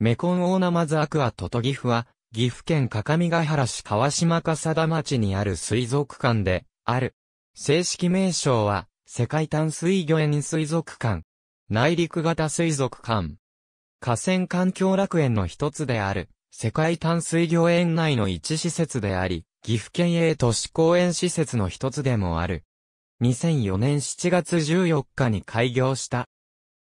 メコンオーナマズアクアトトギフは、岐阜県各務原市川島笠田町にある水族館で、ある。正式名称は、世界淡水魚園水族館。内陸型水族館。河川環境楽園の一つである、世界淡水魚園内の一施設であり、岐阜県営都市公園施設の一つでもある。2004年7月14日に開業した。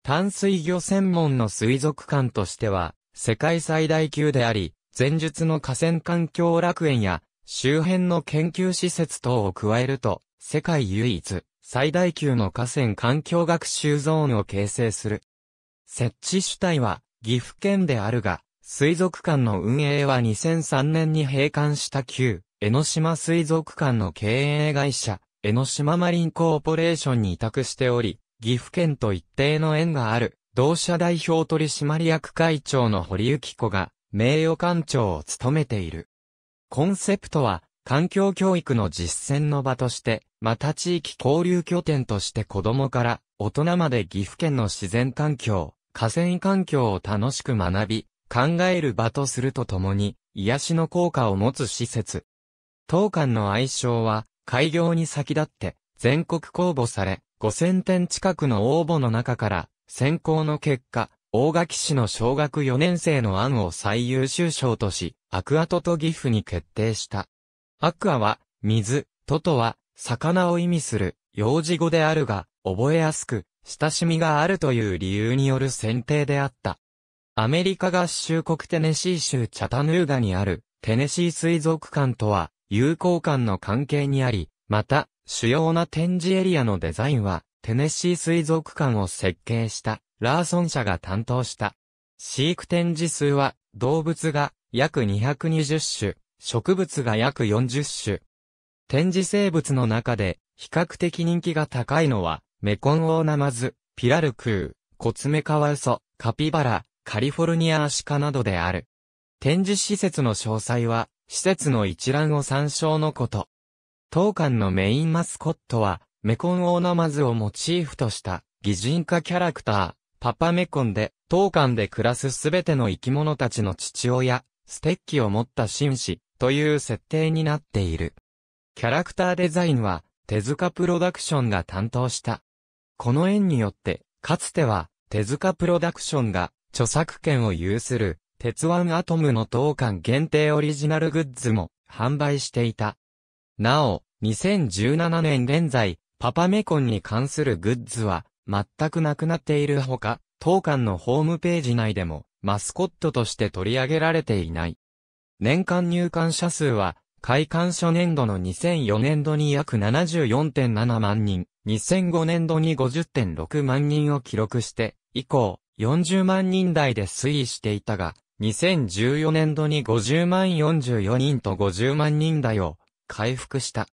淡水魚専門の水族館としては、世界最大級であり、前述の河川環境楽園や周辺の研究施設等を加えると、世界唯一最大級の河川環境学習ゾーンを形成する。設置主体は岐阜県であるが、水族館の運営は2003年に閉館した旧江ノ島水族館の経営会社、江ノ島マリンコーポレーションに委託しており、岐阜県と一定の縁がある同社代表取締役会長の堀幸子が名誉館長を務めている。コンセプトは、環境教育の実践の場として、また地域交流拠点として子供から大人まで岐阜県の自然環境、河川環境を楽しく学び、考える場とするとともに、癒しの効果を持つ施設。当館の愛称は、開業に先立って、全国公募され、5000点近くの応募の中から、選考の結果、大垣市の小学4年生の案を最優秀賞とし、アクアトとギフに決定した。アクアは、水、トトは、魚を意味する、幼児語であるが、覚えやすく、親しみがあるという理由による選定であった。アメリカ合衆国テネシー州チャタヌーガにあるテネシー水族館とは友好館の関係にあり、また主要な展示エリアのデザインはテネシー水族館を設計した、ラーソン社が担当した。飼育展示数は、動物が約220種、植物が約40種。展示生物の中で、比較的人気が高いのは、メコンオオナマズ、ピラルクー、コツメカワウソ、カピバラ、カリフォルニアアシカなどである。展示施設の詳細は、施設の一覧を参照のこと。当館のメインマスコットは、メコンオーナマズをモチーフとした擬人化キャラクター、パパメコンで、当館で暮らすすべての生き物たちの父親、ステッキを持った紳士、という設定になっている。キャラクターデザインは、手塚プロダクションが担当した。この縁によって、かつては、手塚プロダクションが、著作権を有する、鉄腕アトムの当館限定オリジナルグッズも、販売していた。なお、2017年現在、パパメコンに関するグッズは全くなくなっているほか、当館のホームページ内でもマスコットとして取り上げられていない。年間入館者数は、開館初年度の2004年度に約74.7万人、2005年度に50.6万人を記録して、以降、40万人台で推移していたが、2014年度に50万44人と50万人台を回復した。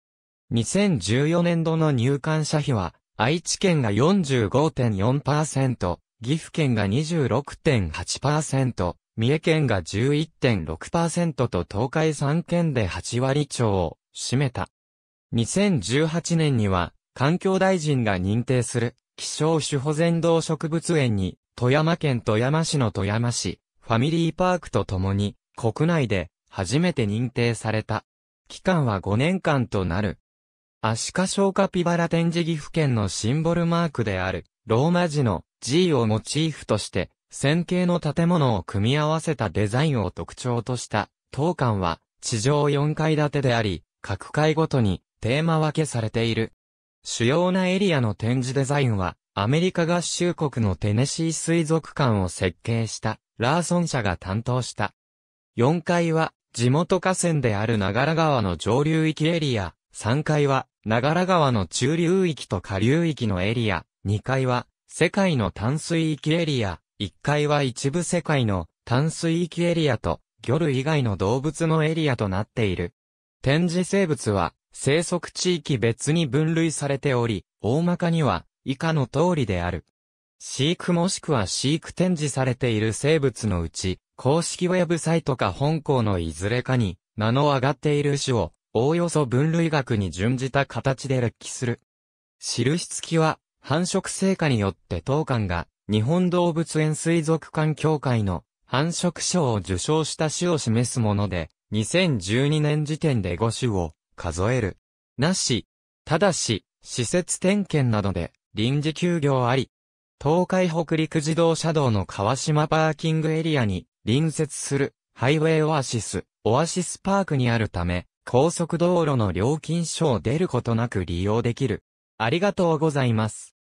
2014年度の入館者費は、愛知県が45.4%、岐阜県が26.8%、三重県が11.6%と東海3県で8割超を占めた。2018年には、環境大臣が認定する、希少種保全動植物園に、富山県富山市の富山市、ファミリーパークとともに、国内で、初めて認定された。期間は5年間となる。アシカシカピバラ展示岐阜県のシンボルマークである、ローマ字の G をモチーフとして、線形の建物を組み合わせたデザインを特徴とした、当館は、地上4階建てであり、各階ごとに、テーマ分けされている。主要なエリアの展示デザインは、アメリカ合衆国のテネシー水族館を設計した、ラーソン社が担当した。4階は、地元河川である長良川の上流域エリア、3階は、長良川の中流域と下流域のエリア、2階は、世界の淡水域エリア、1階は一部世界の淡水域エリアと、魚類以外の動物のエリアとなっている。展示生物は、生息地域別に分類されており、大まかには、以下の通りである。飼育もしくは飼育展示されている生物のうち、公式ウェブサイトか本校のいずれかに、名の上がっている種を、おおよそ分類学に準じた形で劣史する。印付きは、繁殖成果によって当館が、日本動物園水族館協会の繁殖賞を受賞した種を示すもので、2012年時点で5種を数える。なし、ただし、施設点検などで臨時休業あり、東海北陸自動車道の川島パーキングエリアに隣接するハイウェイオアシス、オアシスパークにあるため、高速道路の料金所を出ることなく利用できる。ありがとうございます。